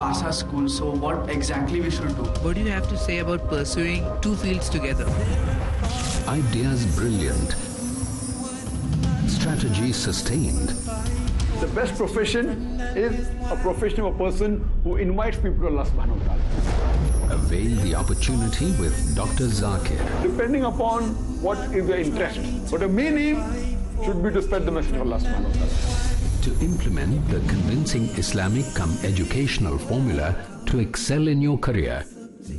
ASA school, so what exactly we should do? What do you have to say about pursuing two fields together? Ideas brilliant. Strategy sustained. The best profession is a profession of a person who invites people to Allah subhanahu wa ta'ala. Avail the opportunity with Dr. Zakir. Depending upon what is their interest. But the main aim should be to spread the message of Allah subhanahu wa ta'ala. to implement the convincing Islamic come educational formula to excel in your career.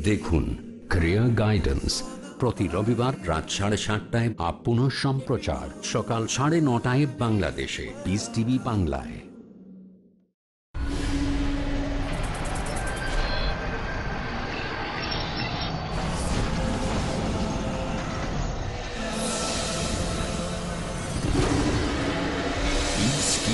দেখুন Career Guidance প্রতি রবিবার রাত সাড়ে সাতটায় up সম্প্রচার সকাল সাড়ে নটায় বাংলাদেশে বিস টিভি বাংলায়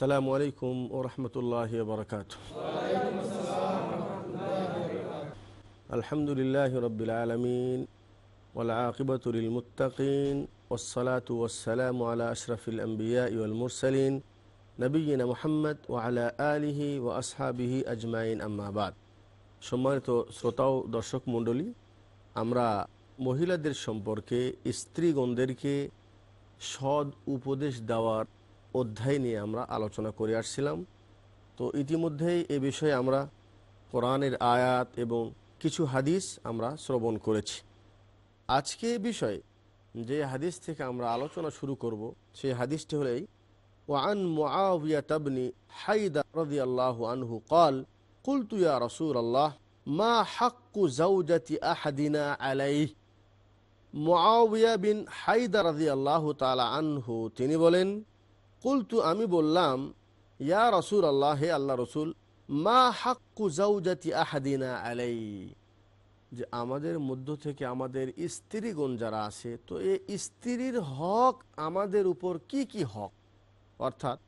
السلام عليكم ورحمة الله وبركاته الحمد لله رب العالمين والعاقبة للمتقين والصلاة والسلام على أشرف الأنبياء والمرسلين নবীনা মোহাম্মদ ওয়ালা আলিহি ও আসহাবিহি আজমাইন আম্মাবাদ সম্মানিত শ্রোতা ও দর্শক মণ্ডলী আমরা মহিলাদের সম্পর্কে স্ত্রীগণদেরকে সদ উপদেশ দেওয়ার অধ্যায় নিয়ে আমরা আলোচনা করে আসছিলাম তো ইতিমধ্যেই এ বিষয়ে আমরা কোরআনের আয়াত এবং কিছু হাদিস আমরা শ্রবণ করেছি আজকে এ বিষয়ে যে হাদিস থেকে আমরা আলোচনা শুরু করব সেই হাদিসটি হলেই وعن معاوية بن حيدة رضي الله عنه قال قلت يا رسول الله ما حق زوجة أحدنا عليه معاوية بن حيدة رضي الله تعالى عنه তিনি বলেন কুলতু আমি বললাম ইয়া রসুল আল্লাহ হে আল্লাহ রসুল মা হাক্কু জাউজাতি আহাদিনা আলাই যে আমাদের মধ্য থেকে আমাদের স্ত্রীগণ যারা আছে তো এ স্ত্রীর হক আমাদের উপর কি কি হক অর্থাৎ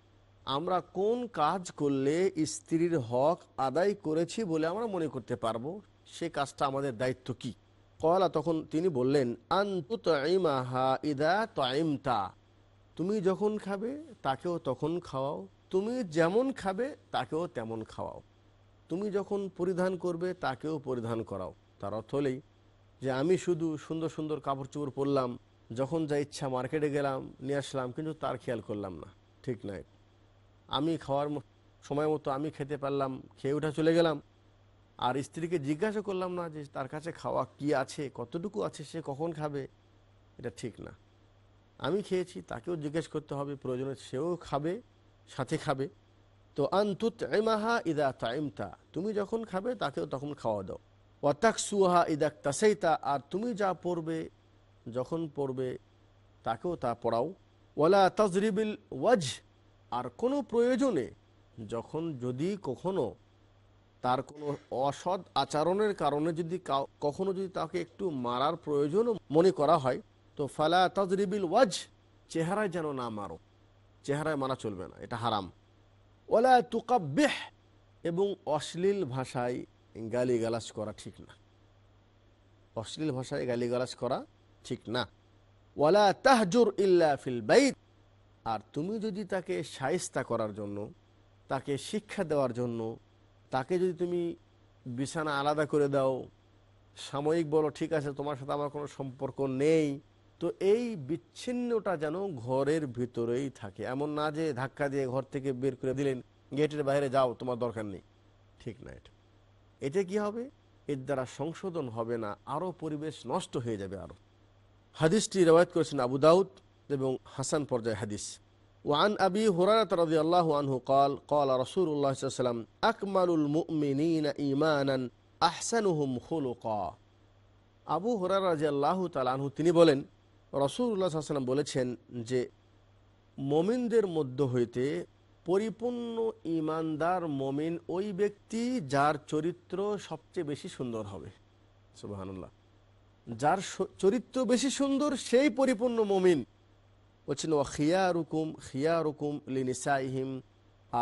আমরা কোন কাজ করলে স্ত্রীর হক আদায় করেছি বলে আমরা মনে করতে পারবো সে কাজটা আমাদের দায়িত্ব কি কয়লা তখন তিনি বললেন আন্তু তৈমাহা ইদা তৈমতা তুমি যখন খাবে তাকেও তখন খাওয়াও তুমি যেমন খাবে তাকেও তেমন খাওয়াও তুমি যখন পরিধান করবে তাকেও পরিধান করাও তার অর্থ হলেই যে আমি শুধু সুন্দর সুন্দর কাপড় চোপড় পরলাম যখন যা ইচ্ছা মার্কেটে গেলাম নিয়ে আসলাম কিন্তু তার খেয়াল করলাম না ঠিক নাই আমি খাওয়ার সময় মতো আমি খেতে পারলাম খেয়ে উঠা চলে গেলাম আর স্ত্রীকে জিজ্ঞাসা করলাম না যে তার কাছে খাওয়া কি আছে কতটুকু আছে সে কখন খাবে এটা ঠিক না আমি খেয়েছি তাকেও জিজ্ঞেস করতে হবে প্রয়োজনে সেও খাবে সাথে খাবে তো আন্তুত এমাহা ইদা তাইমতা তুমি যখন খাবে তাকেও তখন খাওয়া দাও অতাক সুহা ইদাক তাসেইতা আর তুমি যা পড়বে যখন পড়বে তাকেও তা পড়াও ওলা তাজরিবিল ওয়াজ আর কোনো প্রয়োজনে যখন যদি কখনো তার কোনো অসৎ আচরণের কারণে যদি কখনো যদি তাকে একটু মারার প্রয়োজনও মনে করা হয় তো ফালা তাজরিবিল ওয়াজ চেহারায় যেন না মারো চেহারায় মারা চলবে না এটা হারাম ওলা তুকাবেহ এবং অশ্লীল ভাষায় গালিগালাজ করা ঠিক না অশ্লীল ভাষায় গালিগালাজ করা ঠিক না ওলা তাহজুর ইল্লা ফিল বাইত আর তুমি যদি তাকে সায়স্তা করার জন্য তাকে শিক্ষা দেওয়ার জন্য তাকে যদি তুমি বিছানা আলাদা করে দাও সাময়িক বলো ঠিক আছে তোমার সাথে আমার কোনো সম্পর্ক নেই তো এই বিচ্ছিন্নটা যেন ঘরের ভিতরেই থাকে এমন না যে ধাক্কা দিয়ে ঘর থেকে বের করে দিলেন গেটের বাইরে যাও তোমার দরকার নেই ঠিক না এটা এটা কী হবে এর দ্বারা সংশোধন হবে না আরও পরিবেশ নষ্ট হয়ে যাবে আরও হাদিসটি রেওয়ায়ত করেছেন আবু দাউদ এবং হাসান পর্যায়ে হাদিস وعن أبي هريرة رضي الله عنه قال قال رسول الله صلى الله عليه وسلم أكمل المؤمنين إيمانا أحسنهم خلقا আবু হরার রাজি আল্লাহ তালাহু তিনি বলেন রসুল্লাহাম বলেছেন যে মমিনদের মধ্য হইতে পরিপূর্ণ ইমানদার মমিন ওই ব্যক্তি যার চরিত্র সবচেয়ে বেশি সুন্দর হবে সুবাহান্লাহ যার চরিত্র বেশি সুন্দর সেই পরিপূর্ণ মমিন বলছেন ও খিয়া রুকুম খিয়া রুকুম লিনিসাইহিম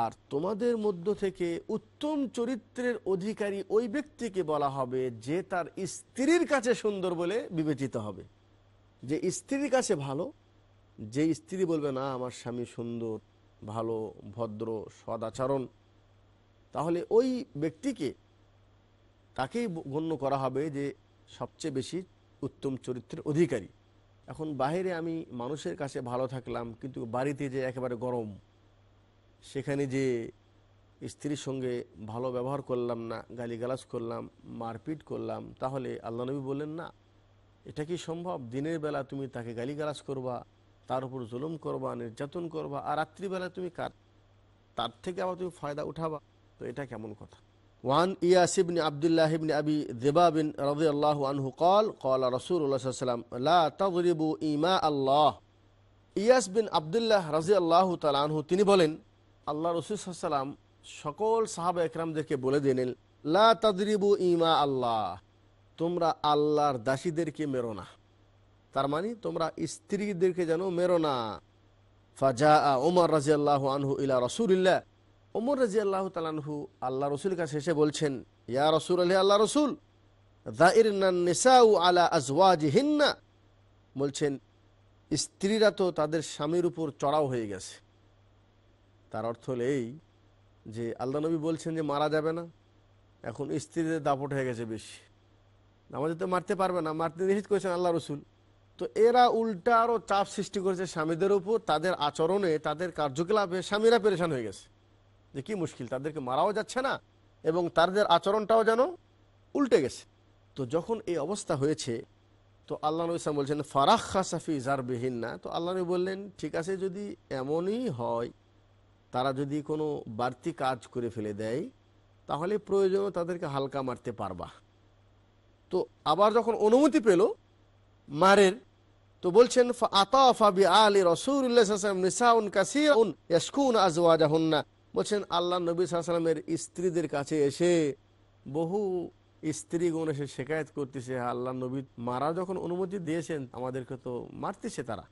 আর তোমাদের মধ্য থেকে উত্তম চরিত্রের অধিকারী ওই ব্যক্তিকে বলা হবে যে তার স্ত্রীর কাছে সুন্দর বলে বিবেচিত হবে যে স্ত্রীর কাছে ভালো যে স্ত্রী বলবে না আমার স্বামী সুন্দর ভালো ভদ্র সদাচরণ তাহলে ওই ব্যক্তিকে তাকেই গণ্য করা হবে যে সবচেয়ে বেশি উত্তম চরিত্রের অধিকারী এখন বাহিরে আমি মানুষের কাছে ভালো থাকলাম কিন্তু বাড়িতে যে একেবারে গরম সেখানে যে স্ত্রীর সঙ্গে ভালো ব্যবহার করলাম না গালিগালাজ করলাম মারপিট করলাম তাহলে আল্লা নবী বললেন না এটা কি সম্ভব দিনের বেলা তুমি তাকে গালিগালাজ করবা তার উপর জুলুম করবা নির্যাতন করবা আর রাত্রিবেলা তুমি কার তার থেকে আবার তুমি ফায়দা উঠাবা তো এটা কেমন কথা ওয়ান إياس আবদুল্লাহ عبد আবি দেবা বিন রাজি আল্লাহ আনহু কল কল قال رسول ইমা আল্লাহ ইয়াস বিন আবদুল্লাহ রাজি আল্লাহ তালহু তিনি বলেন আল্লাহ রসুলাম সকল সাহাবা একরামদেরকে বলে দিলেন লা তাদরিবু ইমা আল্লাহ তোমরা আল্লাহর দাসীদেরকে মেরো না তার মানে তোমরা স্ত্রীদেরকে যেন মেরো না ফাজা ওমর রাজি আল্লাহ আনহু ইলা রসুলিল্লা ওমর রাজি আল্লাহ তালানহু আল্লাহ রসুল কাছে এসে বলছেন ইয়া রসুল আলহ আল্লাহ রসুল আলা হিন্না বলছেন স্ত্রীরা তো তাদের স্বামীর উপর চড়াও হয়ে গেছে তার অর্থ হলো এই যে আল্লাহ নবী বলছেন যে মারা যাবে না এখন স্ত্রীদের দাপট হয়ে গেছে বেশি আমাদের তো মারতে পারবে না মারতে নিষেধ করেছেন আল্লাহ রসুল তো এরা উল্টা আরও চাপ সৃষ্টি করেছে স্বামীদের উপর তাদের আচরণে তাদের কার্যকলাপে স্বামীরা পরেশান হয়ে গেছে যে কি মুশকিল তাদেরকে মারাও যাচ্ছে না এবং তাদের আচরণটাও যেন উল্টে গেছে তো যখন এই অবস্থা হয়েছে তো আল্লাহ নবী ইসলাম বলছেন ফারাক খাসাফি জারবিহীন না তো আল্লাহ নবী বললেন ঠিক আছে যদি এমনই হয় তারা যদি কোনো বাড়তি কাজ করে ফেলে দেয় তাহলে প্রয়োজনও তাদেরকে হালকা মারতে পারবা তো আবার যখন অনুমতি পেল মারের তো বলছেন আলী বলছেন আল্লাহ নবী সালামের স্ত্রীদের কাছে এসে বহু স্ত্রীগুণ এসে শেখায়ত করতেছে হ্যাঁ, আল্লাহ নবী মারা যখন অনুমতি দিয়েছেন আমাদেরকে তো মারতেছে তারা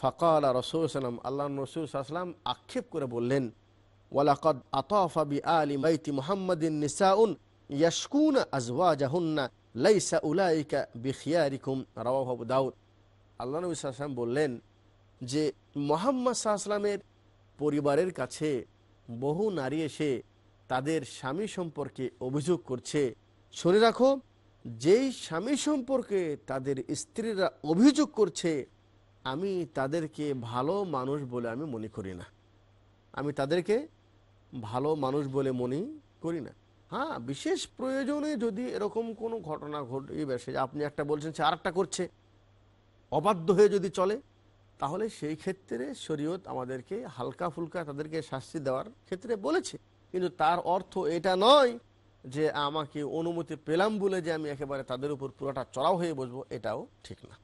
ফাকাল রসুল সাল্লাম আল্লাহ রসুল সাল্লাম আক্ষেপ করে বললেন ওয়ালাকদ আতাফাবি আলী মাইতি মোহাম্মদিন নিসাউন ইয়াসকুন জাহুন্না লাইসা উলাইকা বিখিয়ারিকুম রাওয়াবু দাউদ আল্লাহ নবী সাল্লাম বললেন যে মোহাম্মদ সাহাশলামের পরিবারের কাছে বহু নারী এসে তাদের স্বামী সম্পর্কে অভিযোগ করছে শুনে রাখো যেই স্বামী সম্পর্কে তাদের স্ত্রীরা অভিযোগ করছে আমি তাদেরকে ভালো মানুষ বলে আমি মনে করি না আমি তাদেরকে ভালো মানুষ বলে মনে করি না হ্যাঁ বিশেষ প্রয়োজনে যদি এরকম কোনো ঘটনা ঘটবে সে আপনি একটা বলছেন সে আরেকটা করছে অবাধ্য হয়ে যদি চলে তাহলে সেই ক্ষেত্রে শরীয়ত আমাদেরকে হালকা ফুলকা তাদেরকে শাস্তি দেওয়ার ক্ষেত্রে বলেছে কিন্তু তার অর্থ এটা নয় যে আমাকে অনুমতি পেলাম বলে যে আমি একেবারে তাদের উপর পুরোটা চড়াও হয়ে বসবো এটাও ঠিক না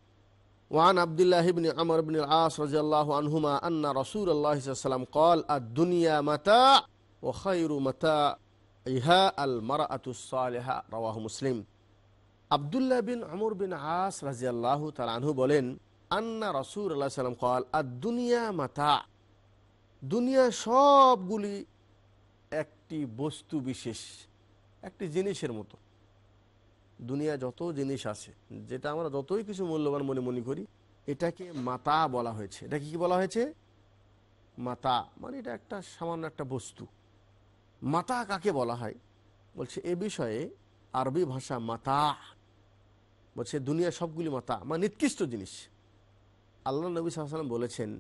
وعن عبد الله بن عمر بن العاص رضي الله عنهما أن رسول الله صلى الله عليه وسلم قال الدنيا متاع وخير متاع ইহা আল মারা আতুসালেহা রওয়াহ মুসলিম আবদুল্লাহ বিন আমর বিন আস রাজি আল্লাহ তালাহু বলেন আন্না রসুল আল্লাহ সাল্লাম কল আর দুনিয়া মাতা দুনিয়া সবগুলি একটি বস্তু বিশেষ একটি জিনিসের মতো দুনিয়া যত জিনিস আছে যেটা আমরা যতই কিছু মূল্যবান মনে মনে করি এটাকে মাতা বলা হয়েছে এটা কি বলা হয়েছে মাতা মানে এটা একটা সামান্য একটা বস্তু মাতা কাকে বলা হয় বলছে এ বিষয়ে আরবি ভাষা মাতা বলছে দুনিয়া সবগুলি মাতা মানে নিকৃষ্ট জিনিস আল্লাহ নবী সাহসালাম বলেছেন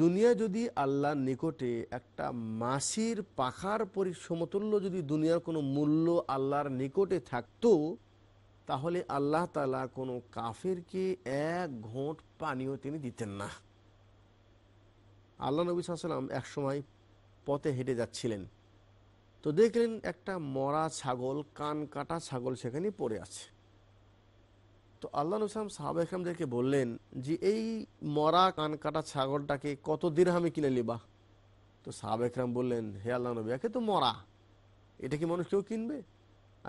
দুনিয়া যদি আল্লাহর নিকটে একটা মাসির পাখার পরি সমতুল্য যদি দুনিয়ার কোনো মূল্য আল্লাহর নিকটে থাকতো তাহলে আল্লাহ তালা কোনো কাফেরকে এক ঘোঁট পানীয় তিনি দিতেন না আল্লাহ নবী সাল্লাম একসময় পথে হেঁটে যাচ্ছিলেন তো দেখলেন একটা মরা ছাগল কান কাটা ছাগল সেখানে পড়ে আছে তো আল্লাহ নুসাম সাহাব একরামদেরকে বললেন যে এই মরা কান কাটা ছাগলটাকে কত দিরহামে কিনে নিবা তো সাহাব এখরাম বললেন হে আল্লাহ নবী একে তো মরা এটা কি মানুষ কেউ কিনবে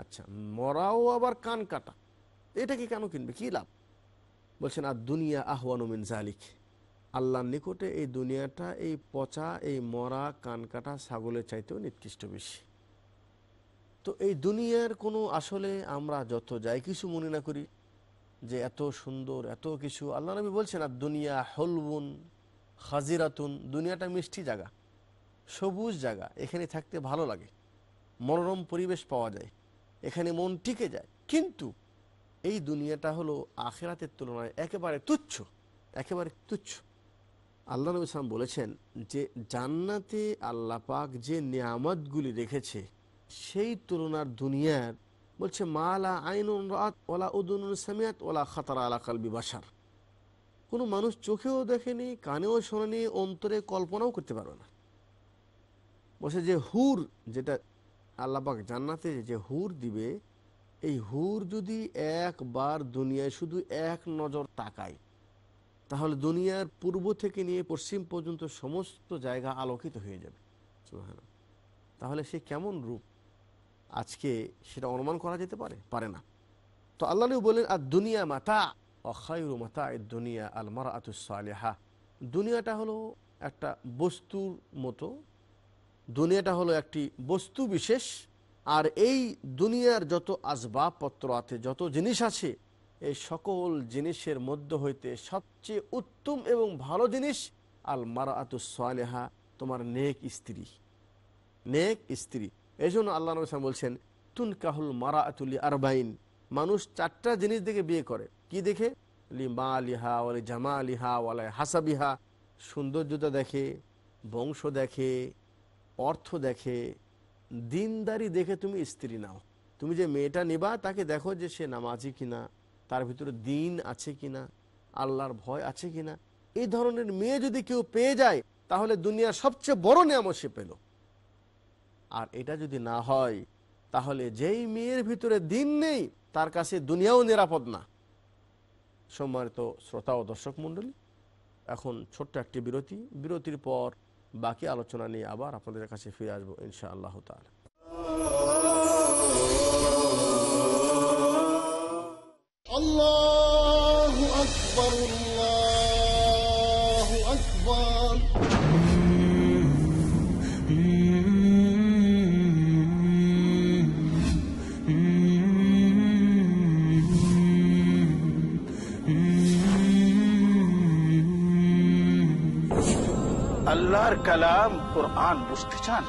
আচ্ছা মরাও আবার কান কাটা এটা কি কেন কিনবে কী লাভ বলছেন আর দুনিয়া আহওয়ানুমিন জালিক আল্লাহর নিকটে এই দুনিয়াটা এই পচা এই মরা কান কাটা ছাগলের চাইতেও নিকৃষ্ট বেশি তো এই দুনিয়ার কোনো আসলে আমরা যত যাই কিছু মনে না করি যে এত সুন্দর এত কিছু আল্লাহ নবী বলছেন আর দুনিয়া হলবুন হাজিরাতুন দুনিয়াটা মিষ্টি জায়গা সবুজ জায়গা এখানে থাকতে ভালো লাগে মনোরম পরিবেশ পাওয়া যায় এখানে মন টিকে যায় কিন্তু এই দুনিয়াটা হলো আখেরাতের তুলনায় একেবারে তুচ্ছ একেবারে তুচ্ছ আল্লাহ নবী সালাম বলেছেন যে জান্নাতে আল্লাহ পাক যে নিয়ামতগুলি রেখেছে সেই তুলনার দুনিয়ার বলছে মা আলা আইনুন ওলা উদুন সামিয়াত ওলা খাতারা আলা কালবি বাসার কোনো মানুষ চোখেও দেখেনি কানেও শোনেনি অন্তরে কল্পনাও করতে পারবে না বলছে যে হুর যেটা আল্লাপাক জান্নাতে যে হুর দিবে এই হুর যদি একবার দুনিয়ায় শুধু এক নজর তাকায় তাহলে দুনিয়ার পূর্ব থেকে নিয়ে পশ্চিম পর্যন্ত সমস্ত জায়গা আলোকিত হয়ে যাবে তাহলে সে কেমন রূপ আজকে সেটা অনুমান করা যেতে পারে পারে না তো আল্লাহ বলেন আর দুনিয়া মাতা অখায়ু মাতা এ দুনিয়া আলমার আতুসালেহা দুনিয়াটা হলো একটা বস্তুর মতো দুনিয়াটা হলো একটি বস্তু বিশেষ আর এই দুনিয়ার যত আসবাবপত্র আছে যত জিনিস আছে এই সকল জিনিসের মধ্য হইতে সবচেয়ে উত্তম এবং ভালো জিনিস আল মারা আতুসালেহা তোমার নেক স্ত্রী নেক স্ত্রী এই জন্য আল্লাহ নবসাম বলছেন তুন কাহুল মারা আতুলি আরবাইন মানুষ চারটা জিনিস দেখে বিয়ে করে কি দেখে লি মা আলিহা ওয়ালি জামা আলিহা ওয়ালাই হাসাবিহা সৌন্দর্যতা দেখে বংশ দেখে অর্থ দেখে দিনদারি দেখে তুমি স্ত্রী নাও তুমি যে মেয়েটা নিবা তাকে দেখো যে সে নামাজি কিনা তার ভিতরে দিন আছে কিনা আল্লাহর ভয় আছে কিনা এই ধরনের মেয়ে যদি কেউ পেয়ে যায় তাহলে দুনিয়ার সবচেয়ে বড় নিয়ম সে পেল আর এটা যদি না হয় তাহলে যেই মেয়ের ভিতরে দিন নেই তার কাছে দুনিয়াও নিরাপদ না সম্মানিত শ্রোতা ও দর্শক মণ্ডলী এখন ছোট্ট একটি বিরতি বিরতির পর বাকি আলোচনা নিয়ে আবার আপনাদের কাছে ফিরে আসবো ইনশা আল্লাহ তালা الله أكبر الله আল্লাহর কালাম ওর আন বুঝতে চান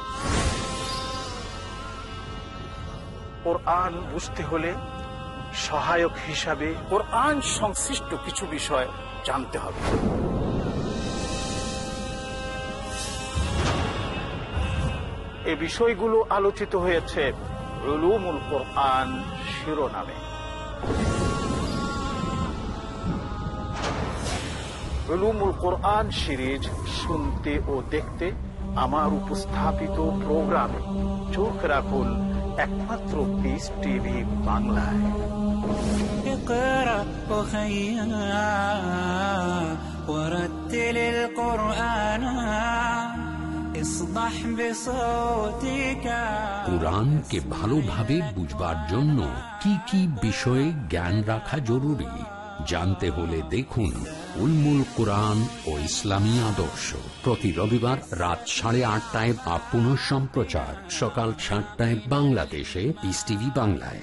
ওর আন বুঝতে হলে সহায়ক হিসাবে কোরআন সংশ্লিষ্ট কিছু বিষয় জানতে হবে এ বিষয়গুলো আলোচিত হয়েছে রুলুমুল কোরআন শিরোনামে রুলুমুল কোরআন সিরিজ শুনতে ও দেখতে আমার উপস্থাপিত প্রোগ্রামে চোখ রাখুন একমাত্র পিস টিভি বাংলায় اقرأ أخيا ورتل কোরআনকে ভালোভাবে বুঝবার জন্য কি কি বিষয়ে জ্ঞান রাখা জরুরি জানতে হলে দেখুন উলমুল কোরআন ও ইসলামী আদর্শ প্রতি রবিবার রাত সাড়ে আটটায় বা সম্প্রচার সকাল সাতটায় বাংলাদেশে ইস টিভি বাংলায়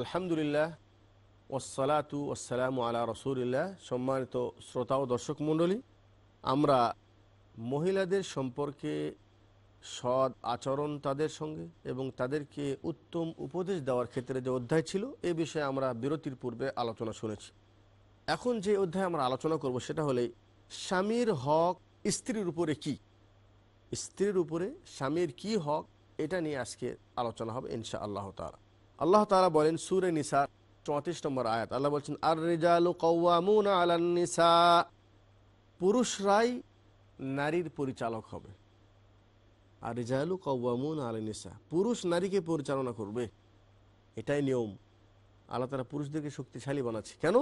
আলহামদুলিল্লাহ ওসালাতু ওসালাম আলা রসুলিল্লাহ সম্মানিত শ্রোতা ও দর্শক মণ্ডলী আমরা মহিলাদের সম্পর্কে সৎ আচরণ তাদের সঙ্গে এবং তাদেরকে উত্তম উপদেশ দেওয়ার ক্ষেত্রে যে অধ্যায় ছিল এ বিষয়ে আমরা বিরতির পূর্বে আলোচনা শুনেছি এখন যে অধ্যায় আমরা আলোচনা করব সেটা হলে স্বামীর হক স্ত্রীর উপরে কি স্ত্রীর উপরে স্বামীর কি হক এটা নিয়ে আজকে আলোচনা হবে ইনশা আল্লাহ তালা আল্লাহ তালা বলেন সুরে নিসা চৌত্রিশ নম্বর আয়াত আল্লাহ বলছেন আর রেজালু কৌয়ামুন আলান্নিসা পুরুষরাই নারীর পরিচালক হবে আর রেজালু কৌয়ামুন আলানিসা পুরুষ নারীকে পরিচালনা করবে এটাই নিয়ম আল্লাহ তারা পুরুষদেরকে শক্তিশালী বানাচ্ছে কেন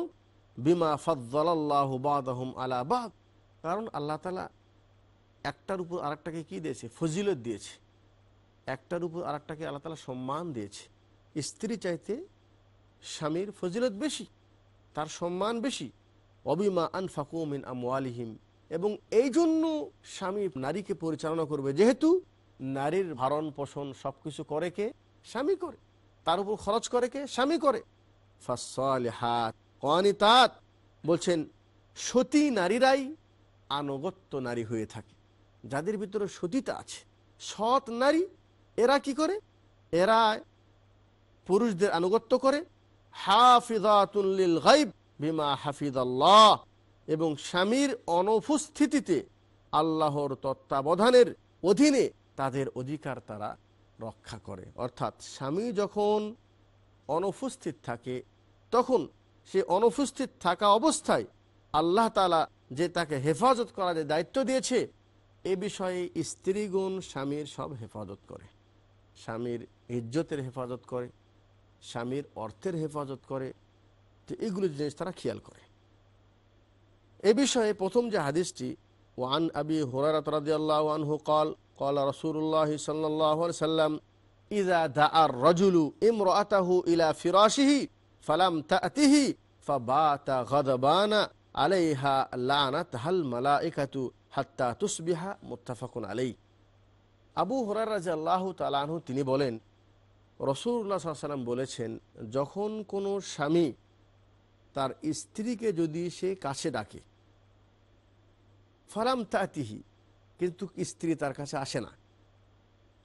বিমা ফজ্জাল্লাহ বাদ আলা বাদ কারণ আল্লাহ তালা একটার উপর আরেকটাকে কি দিয়েছে ফজিলত দিয়েছে একটার উপর আরেকটাকে আল্লাহ তালা সম্মান দিয়েছে স্ত্রী চাইতে স্বামীর ফজিলত বেশি তার সম্মান বেশি অবিমা আন আনফাকুমিন আমিহিম এবং এই জন্য স্বামী নারীকে পরিচালনা করবে যেহেতু নারীর ভারণ পোষণ সব কিছু করে কে স্বামী করে তার উপর খরচ করে কে স্বামী করে হাত অনিতাত বলছেন সতী নারীরাই আনগত্য নারী হয়ে থাকে যাদের ভিতরে সতীতা আছে সৎ নারী এরা কি করে এরা পুরুষদের আনুগত্য করে হাফিজাতুল্লিল গাইব বিমা হাফিজ আল্লাহ এবং স্বামীর অনুপস্থিতিতে আল্লাহর তত্ত্বাবধানের অধীনে তাদের অধিকার তারা রক্ষা করে অর্থাৎ স্বামী যখন অনুপস্থিত থাকে তখন সে অনুপস্থিত থাকা অবস্থায় আল্লাহ তালা যে তাকে হেফাজত করার যে দায়িত্ব দিয়েছে এ বিষয়ে স্ত্রীগুণ স্বামীর সব হেফাজত করে স্বামীর ইজ্জতের হেফাজত করে স্বামীর অর্থের হেফাজত করে তো এগুলো জিনিস তারা খেয়াল করে এ বিষয়ে প্রথম যে হাদিসটি ওয়ান আবি হরারাত রাদিয়াল্লাহু আনহু কল কল রাসূলুল্লাহ সাল্লাল্লাহু আলাইহি সাল্লাম ইযা দাআ রাজুলু আতাহু ইলা ফিরাশিহি ফালাম তা'তিহি ফাবাতা গাদবানা আলাইহা লানাতাল মালায়েকাতু হাত্তা তুসবিহা মুত্তাফাকুন আলাইহি আবু হরারা রাদিয়াল্লাহু তালাহু তিনি বলেন রসুল্লাহ সাল্লাম বলেছেন যখন কোনো স্বামী তার স্ত্রীকে যদি সে কাছে ডাকে ফারাম তাতিহি কিন্তু স্ত্রী তার কাছে আসে না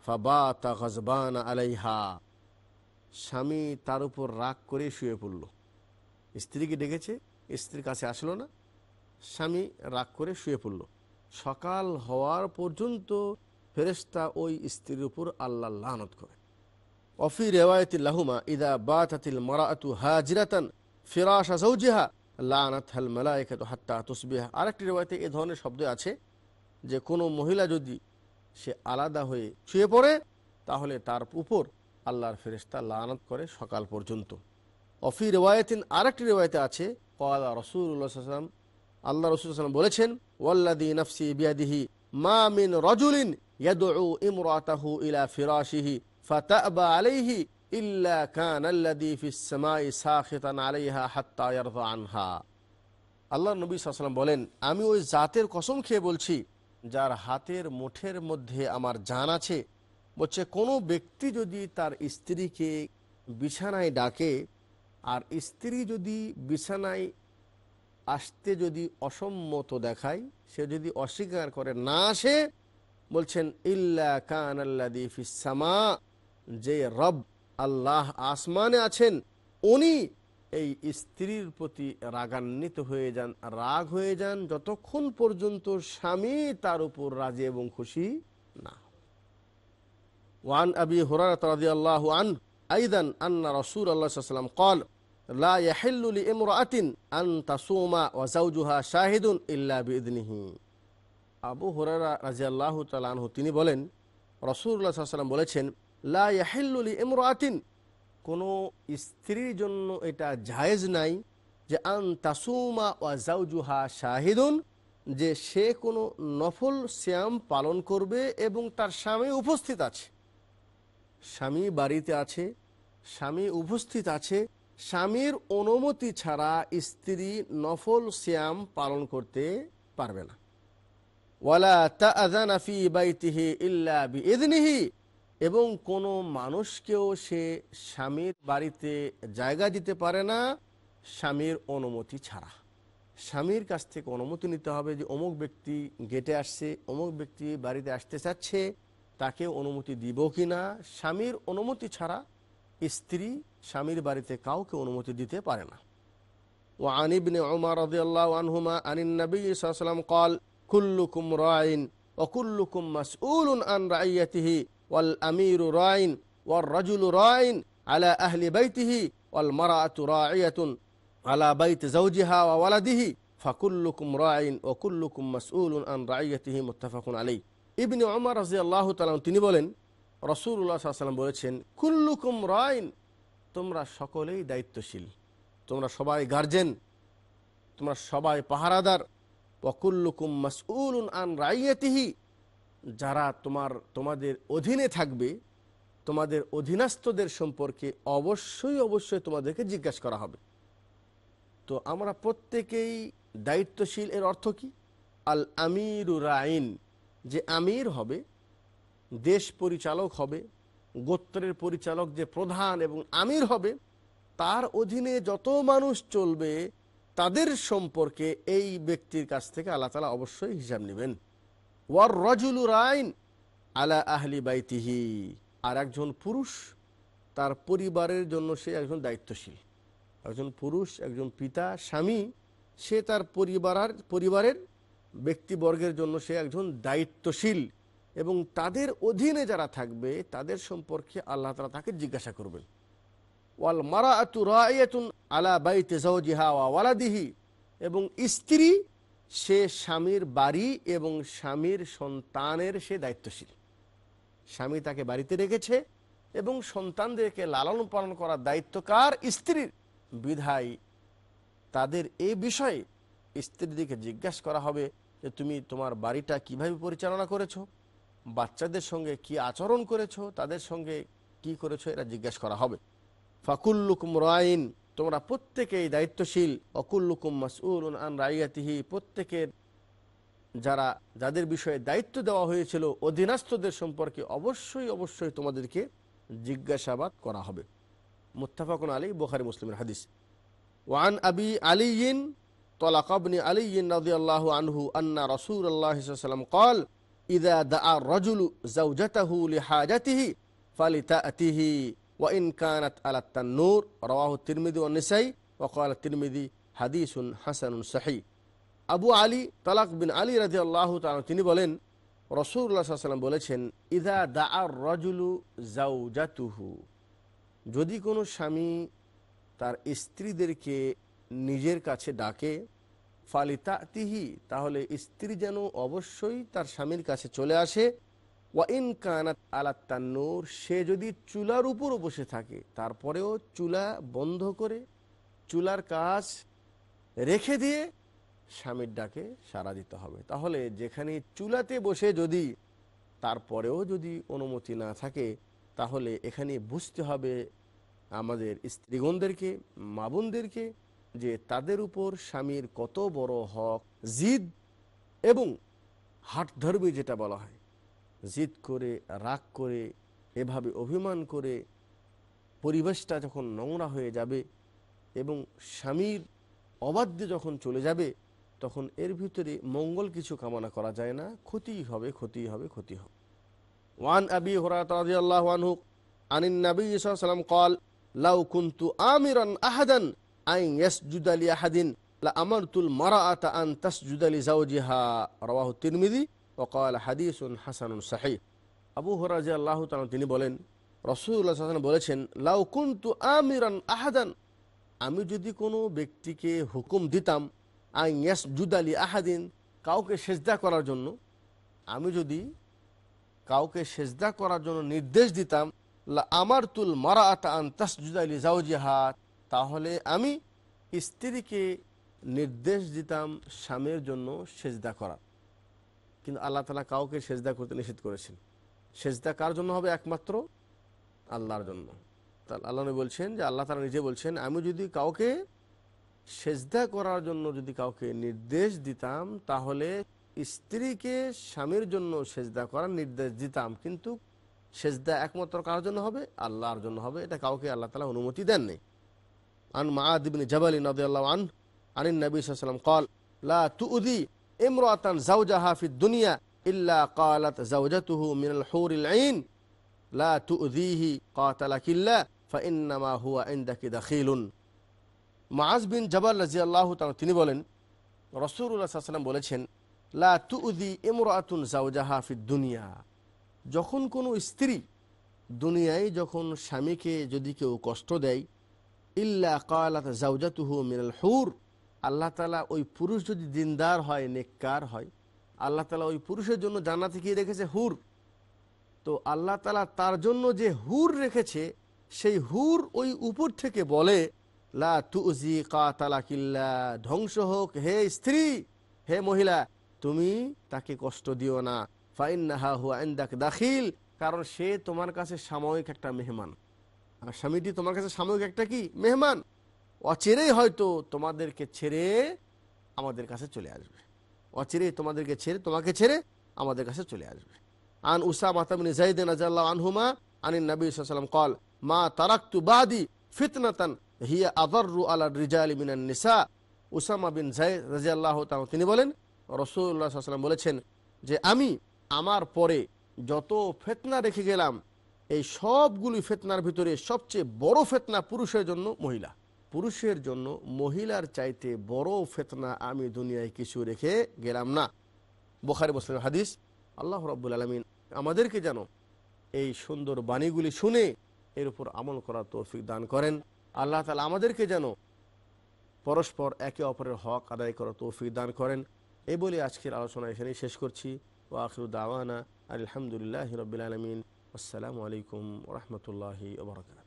ফাবা তা গজবান আলাইহা স্বামী তার উপর রাগ করে শুয়ে পড়ল স্ত্রীকে ডেকেছে স্ত্রীর কাছে আসলো না স্বামী রাগ করে শুয়ে পড়ল সকাল হওয়ার পর্যন্ত ফেরেস্তা ওই স্ত্রীর উপর আল্লাহ লানত করে অফি রেওয়ায়ত লাহুমা ইদা বাতাতিল মারাতু হাজিরাতান ফিরাশ আজৌজিহা লানাত হাল মালায়কাত হাত্তা তসবিহা আরেকটি রেওয়ায়তে এ ধরনের শব্দ আছে যে কোনো মহিলা যদি সে আলাদা হয়ে শুয়ে পড়ে তাহলে তার উপর আল্লাহর ফেরেস্তা লানত করে সকাল পর্যন্ত অফি রেওয়ায়তিন আরেকটি রেওয়ায়তে আছে কলা রসুল্লাহাম আল্লাহ রসুলাম বলেছেন ওয়াল্লাদি নফসি বিয়াদিহি মা মিন রজুলিন ইয়াদু ইমরাতাহু ইলা ফিরাশিহি আলাইহি ইল্লা আলাইহা আল্লাহ নবী সাল্লাম বলেন আমি ওই জাতের কসম খেয়ে বলছি যার হাতের মুঠের মধ্যে আমার জান আছে বলছে কোনো ব্যক্তি যদি তার স্ত্রীকে বিছানায় ডাকে আর স্ত্রী যদি বিছানায় আসতে যদি অসম্মত দেখায় সে যদি অস্বীকার করে না আসে বলছেন ইল্লা কান আল্লা দিফিস যে রব আল্লাহ আসমানে আছেন উনি এই স্ত্রীর প্রতি রাগান্বিত হয়ে যান রাগ হয়ে যান যতক্ষণ পর্যন্ত স্বামী তার উপর রাজি এবং খুশি না وعن أبي هريرة رضي الله عنه أيضا أن رسول الله صلى الله عليه وسلم قال لا يحل لامرأة أن تصوم وزوجها شاهد إلا بإذنه আবু হরারা রাজিয়াল্লাহ তালানহ তিনি বলেন রসুল্লাহ সাল্লাম বলেছেন লাহিল্লুলি আতিন কোনো স্ত্রীর জন্য এটা জায়েজ নাই যে আন তাসুমা ওয়া জাউজুহা শাহিদুন যে সে কোনো নফল শ্যাম পালন করবে এবং তার স্বামী উপস্থিত আছে স্বামী বাড়িতে আছে স্বামী উপস্থিত আছে স্বামীর অনুমতি ছাড়া স্ত্রী নফল শ্যাম পালন করতে পারবে না ওয়ালা তা আজানাফি বাইতিহি ইল্লা বি ইদনিহি এবং কোনো মানুষকেও সে স্বামীর বাড়িতে জায়গা দিতে পারে না স্বামীর অনুমতি ছাড়া স্বামীর কাছ থেকে অনুমতি নিতে হবে যে অমুক ব্যক্তি গেটে আসছে অমুক ব্যক্তি বাড়িতে আসতে চাচ্ছে তাকে অনুমতি দিব কি না স্বামীর অনুমতি ছাড়া স্ত্রী স্বামীর বাড়িতে কাউকে অনুমতি দিতে পারে না ও আনিবনে ওমা আনহুমা আনিন নবী সাল্লাম কল কুল্লুকুম রায়ন অকুল্লুকুম মাসউল আন রাইয়াতিহি ওয়াল আমির রাইন ওয়ার রাজুল রাইন আলা আহলি বাইতিহি ওয়াল মারাতু রাইয়াতুন আলা বাইত জাউজিহা ওয়া ওয়ালাদিহি ফাকুল্লুকুম রাইন ও কুল্লুকুম মাসউলুন আন রাইয়াতিহি মুত্তাফাকুন আলাই ইবনে ওমর রাদিয়াল্লাহু তাআলা তিনি বলেন রসুল সাল্লাল্লাহু বলেছেন কুল্লুকুম রাইন তোমরা সকলেই দায়িত্বশীল তোমরা সবাই গার্জেন তোমরা সবাই পাহারাদার ওকুল্লুকুম মাসউলুন আন রাইয়াতিহি যারা তোমার তোমাদের অধীনে থাকবে তোমাদের অধীনস্থদের সম্পর্কে অবশ্যই অবশ্যই তোমাদেরকে জিজ্ঞাসা করা হবে তো আমরা প্রত্যেকেই দায়িত্বশীল এর অর্থ কী আল আমির রাইন যে আমির হবে দেশ পরিচালক হবে গোত্রের পরিচালক যে প্রধান এবং আমির হবে তার অধীনে যত মানুষ চলবে তাদের সম্পর্কে এই ব্যক্তির কাছ থেকে আল্লাহ তালা অবশ্যই হিসাব নেবেন ওয়ার রজুল রাইন আলা আহলি বাইতিহি আর একজন পুরুষ তার পরিবারের জন্য সে একজন দায়িত্বশীল একজন পুরুষ একজন পিতা স্বামী সে তার পরিবার পরিবারের ব্যক্তিবর্গের জন্য সে একজন দায়িত্বশীল এবং তাদের অধীনে যারা থাকবে তাদের সম্পর্কে আল্লাহ তালা তাকে জিজ্ঞাসা করবেন ওয়াল মারা আতু রায়তুন আলা বাইতে জহজিহা ওয়ালাদিহি এবং স্ত্রী সে স্বামীর বাড়ি এবং স্বামীর সন্তানের সে দায়িত্বশীল স্বামী তাকে বাড়িতে রেখেছে এবং সন্তানদেরকে লালন পালন করার দায়িত্ব কার স্ত্রীর বিধায় তাদের এ বিষয়ে স্ত্রীদিকে জিজ্ঞাসা করা হবে যে তুমি তোমার বাড়িটা কিভাবে পরিচালনা করেছো বাচ্চাদের সঙ্গে কি আচরণ করেছো তাদের সঙ্গে কি করেছো এটা জিজ্ঞাসা করা হবে ফাকুল্লুকুম রায়ন তোমরা প্রত্যেকেই দায়িত্বশীল অকুল্লুকুম মাসউল আন রাইয়াতিহি প্রত্যেকের যারা যাদের বিষয়ে দায়িত্ব দেওয়া হয়েছিল অধীনাস্থদের সম্পর্কে অবশ্যই অবশ্যই তোমাদেরকে জিজ্ঞাসাবাদ করা হবে মুত্তাফাকুন আলী বোখারি মুসলিমের হাদিস ওয়ান আবি আলীন তলাকবনি আলীন রাজি আল্লাহ আনহু আন্না রসুল আল্লাহাম কল ইদা দা রজুল জাউজাতাহু লি হাজাতিহি ফালিতা আতিহি ওয়াইন কানাত আলাত্তান নূর রওয়াহ তিরমিদি ও নিসাই ওকাল তিরমিদি হাদিসুন হাসানুন সাহি আবু আলী তালাক বিন আলী রাজি আল্লাহ তিনি বলেন রসুল্লাহ সাল্লাম বলেছেন ইদা দা আর রজুলু জাউজাতুহু যদি কোনো স্বামী তার স্ত্রীদেরকে নিজের কাছে ডাকে ফালিতা তিহি তাহলে স্ত্রী যেন অবশ্যই তার স্বামীর কাছে চলে আসে ওয়াইন কানাত আলাত্তান্নুর সে যদি চুলার উপর বসে থাকে তারপরেও চুলা বন্ধ করে চুলার কাজ রেখে দিয়ে স্বামীর ডাকে সাড়া দিতে হবে তাহলে যেখানে চুলাতে বসে যদি তারপরেও যদি অনুমতি না থাকে তাহলে এখানে বুঝতে হবে আমাদের স্ত্রীগণদেরকে মাবুনদেরকে যে তাদের উপর স্বামীর কত বড় হক জিদ এবং হাটধর্মী যেটা বলা হয় জিদ করে রাগ করে এভাবে অভিমান করে পরিবেশটা যখন নোংরা হয়ে যাবে এবং স্বামীর অবাধ্যে যখন চলে যাবে তখন এর ভিতরে মঙ্গল কিছু কামনা করা যায় না ক্ষতি হবে ক্ষতি হবে ক্ষতি হবে ওয়ান আবি হরাতু আনিন নবী কল লাউ কুন্তু আমির আহাদান আইন এস জুদালি আহাদিন লা আমারতুল মারা আতা আন জুদালি যাও জিহা রবাহ তিনমিদি ওকাল হাদিস হাসানুন সাহি আবু হরাজি আল্লাহ তিনি বলেন রসুল্লাহ হাসান বলেছেন লাউ কুন্তু আমিরান আহাদান আমি যদি কোনো ব্যক্তিকে হুকুম দিতাম আই ইয়াস জুদালি আহাদিন কাউকে সেজদা করার জন্য আমি যদি কাউকে সেজদা করার জন্য নির্দেশ দিতাম আমার তুল মারা আতা আন তাসজুদালি জাউজিহাদ তাহলে আমি স্ত্রীকে নির্দেশ দিতাম স্বামীর জন্য সেজদা করার কিন্তু আল্লাহ তালা কাউকে সেজদা করতে নিষেধ করেছেন সেজদা কার জন্য হবে একমাত্র আল্লাহর জন্য তা আল্লাহ বলছেন যে আল্লাহ তালা নিজে বলছেন আমি যদি কাউকে সেজদা করার জন্য যদি কাউকে নির্দেশ দিতাম তাহলে স্ত্রীকে স্বামীর জন্য সেজদা করার নির্দেশ দিতাম কিন্তু সেজদা একমাত্র কার জন্য হবে আল্লাহর জন্য হবে এটা কাউকে আল্লাহ তালা অনুমতি দেননি আন মা জবালি নদ আল্লাহ আন আনিন নবী সালাম কল লা উদি ইমরাতান জাউজা হাফিদ দুনিয়া ইল্লা কালাত জাউজাতুহু মিনাল হুরিল আইন লা তুদিহি কাতালাকিল্লা ফাইন্নামা হুয়া ইন্দাকি দাখিলুন মাজ বিন জবাল রাজি আল্লাহ তিনি বলেন রসুরুল্লাহ সাল্লাম বলেছেন লা তুদি ইমরাতুন জাউজা হাফিদ দুনিয়া যখন কোনো স্ত্রী দুনিয়ায় যখন স্বামীকে যদি কেউ কষ্ট দেয় ইল্লা কালাত জাউজাতুহু মিনাল হুর আল্লাহ তালা ওই পুরুষ যদি দিনদার হয় নেককার হয় আল্লাহ তালা ওই পুরুষের জন্য জানা থেকে রেখেছে হুর তো আল্লাহ তালা তার জন্য যে হুর রেখেছে সেই হুর ওই উপর থেকে বলে লা তুজি কাতালা কিল্লা ধ্বংস হোক হে স্ত্রী হে মহিলা তুমি তাকে কষ্ট দিও না ফাইন নাহা হুয়াইন্দাক দাখিল কারণ সে তোমার কাছে সাময়িক একটা মেহমান আর স্বামীটি তোমার কাছে সাময়িক একটা কি মেহমান অচেরেই হয়তো তোমাদেরকে ছেড়ে আমাদের কাছে চলে আসবে অচেরে তোমাদেরকে ছেড়ে তোমাকে ছেড়ে আমাদের কাছে চলে আসবে আন উসা মাতামিন জাইদিন আজাল্লাহ আনহুমা আনিন নবী সাল্লাম কল মা তারাক্তু বাদি ফিতনাতান হিয়া আদর্রু আলা আলী মিনান নিসা উসামা বিন জাইদ রাজিয়াল্লাহ তিনি বলেন রসুল্লাহ সাল্লাম বলেছেন যে আমি আমার পরে যত ফেতনা রেখে গেলাম এই সবগুলি ফেতনার ভিতরে সবচেয়ে বড় ফেতনা পুরুষের জন্য মহিলা পুরুষের জন্য মহিলার চাইতে বড় ফেতনা আমি দুনিয়ায় কিছু রেখে গেলাম না বোখারি মুসলিম হাদিস আল্লাহ রব্বুল আলমিন আমাদেরকে যেন এই সুন্দর বাণীগুলি শুনে এর উপর আমল করার তৌফিক দান করেন আল্লাহ তালা আমাদেরকে যেন পরস্পর একে অপরের হক আদায় করার তৌফিক দান করেন এই বলে আজকের আলোচনা এখানেই শেষ করছি ও আখির দাওয়ানা আলহামদুলিল্লাহ রবিল আসসালামু আলাইকুম রহমতুল্লাহি ওবরাকাত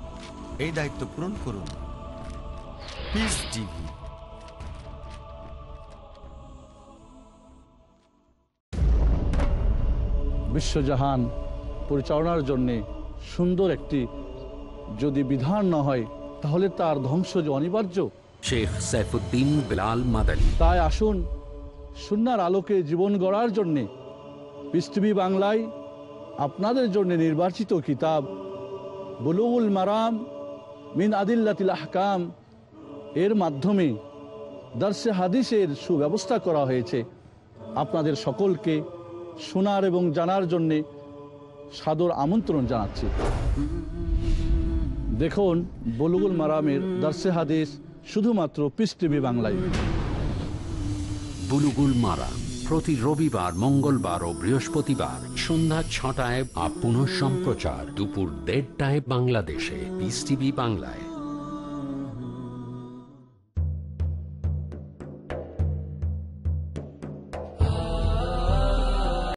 এই দায়িত্ব পূরণ করুন বিশ্বজাহান পরিচালনার জন্যে সুন্দর একটি যদি বিধান না হয় তাহলে তার ধ্বংস যে অনিবার্য শেখ সাইফুদ্দিন বিলাল মাদানি তাই আসুন সুনার আলোকে জীবন গড়ার জন্যে পৃথিবী বাংলায় আপনাদের জন্য নির্বাচিত কিতাব বুলুবুল মারাম মিন আদিল্লাতিল আহকাম এর মাধ্যমে দর্শে হাদিসের সুব্যবস্থা করা হয়েছে আপনাদের সকলকে শোনার এবং জানার জন্যে সাদর আমন্ত্রণ জানাচ্ছি দেখুন বলুগুল মারামের দর্শে হাদিস শুধুমাত্র পৃষ্টিভি বাংলায় বুলুগুল মারাম প্রতি রবিবার মঙ্গলবার ও বৃহস্পতিবার সন্ধ্যা ছটায় আপ সম্প্রচার দুপুর দেড়টায় বাংলাদেশে বিস টিভি বাংলায়